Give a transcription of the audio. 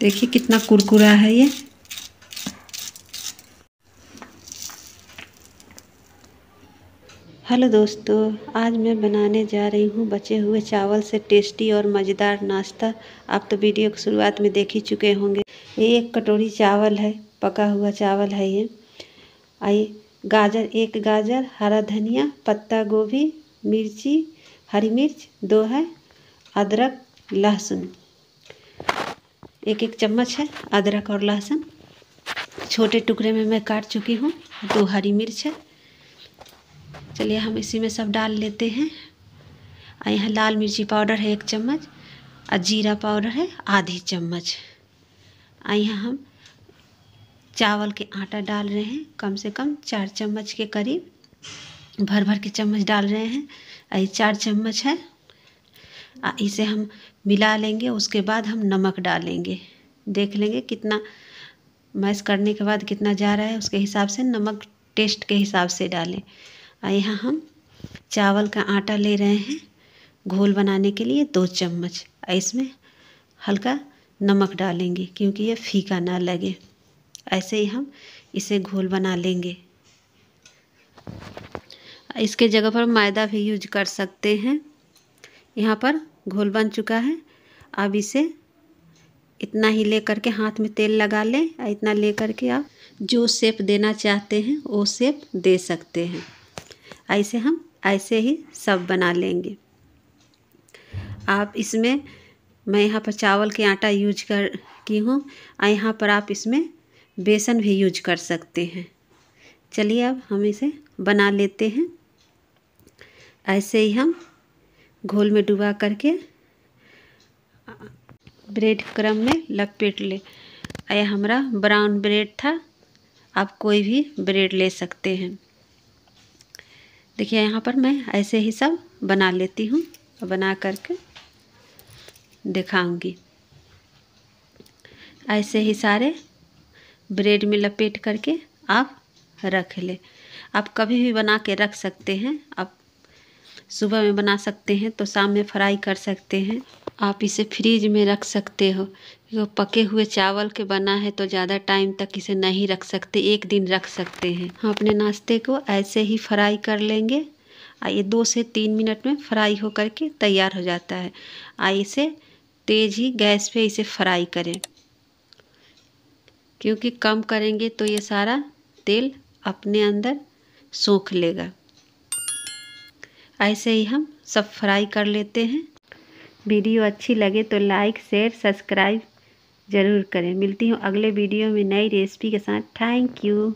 देखिए कितना कुरकुरा है ये हेलो दोस्तों आज मैं बनाने जा रही हूँ बचे हुए चावल से टेस्टी और मज़ेदार नाश्ता आप तो वीडियो की शुरुआत में देख ही चुके होंगे ये एक कटोरी चावल है पका हुआ चावल है ये आइए गाजर एक गाजर हरा धनिया पत्ता गोभी मिर्ची हरी मिर्च दो है अदरक लहसुन एक एक चम्मच है अदरक और लहसुन छोटे टुकड़े में मैं काट चुकी हूँ दो हरी मिर्च है चलिए हम इसी में सब डाल लेते हैं और यहाँ लाल मिर्ची पाउडर है एक चम्मच और जीरा पाउडर है आधी चम्मच और यहाँ हम चावल के आटा डाल रहे हैं कम से कम चार चम्मच के करीब भर भर के चम्मच डाल रहे हैं और ये चार चम्मच है इसे हम मिला लेंगे उसके बाद हम नमक डालेंगे देख लेंगे कितना मैश करने के बाद कितना जा रहा है उसके हिसाब से नमक टेस्ट के हिसाब से डालें और यहाँ हम चावल का आटा ले रहे हैं घोल बनाने के लिए दो चम्मच इसमें हल्का नमक डालेंगे क्योंकि ये फीका ना लगे ऐसे ही हम इसे घोल बना लेंगे इसके जगह पर मैदा भी यूज कर सकते हैं यहाँ पर घोल बन चुका है अब इसे इतना ही ले करके हाथ में तेल लगा लें इतना ले करके आप जो सेप देना चाहते हैं वो सेप दे सकते हैं ऐसे हम ऐसे ही सब बना लेंगे आप इसमें मैं यहाँ पर चावल के आटा यूज कर की हूँ और यहाँ पर आप इसमें बेसन भी यूज कर सकते हैं चलिए अब हम इसे बना लेते हैं ऐसे ही हम घोल में डुबा करके ब्रेड क्रम में लपेट ले यह हमारा ब्राउन ब्रेड था आप कोई भी ब्रेड ले सकते हैं देखिए यहाँ पर मैं ऐसे ही सब बना लेती हूँ बना करके दिखाऊंगी ऐसे ही सारे ब्रेड में लपेट करके आप रख ले आप कभी भी बना के रख सकते हैं आप सुबह में बना सकते हैं तो शाम में फ्राई कर सकते हैं आप इसे फ्रिज में रख सकते हो जो पके हुए चावल के बना है तो ज़्यादा टाइम तक इसे नहीं रख सकते एक दिन रख सकते हैं हम अपने नाश्ते को ऐसे ही फ्राई कर लेंगे और ये दो से तीन मिनट में फ्राई हो करके तैयार हो जाता है आ इसे तेज ही गैस पे इसे फ्राई करें क्योंकि कम करेंगे तो ये सारा तेल अपने अंदर सूख लेगा ऐसे ही हम सब फ्राई कर लेते हैं वीडियो अच्छी लगे तो लाइक शेयर सब्सक्राइब ज़रूर करें मिलती हूँ अगले वीडियो में नई रेसिपी के साथ थैंक यू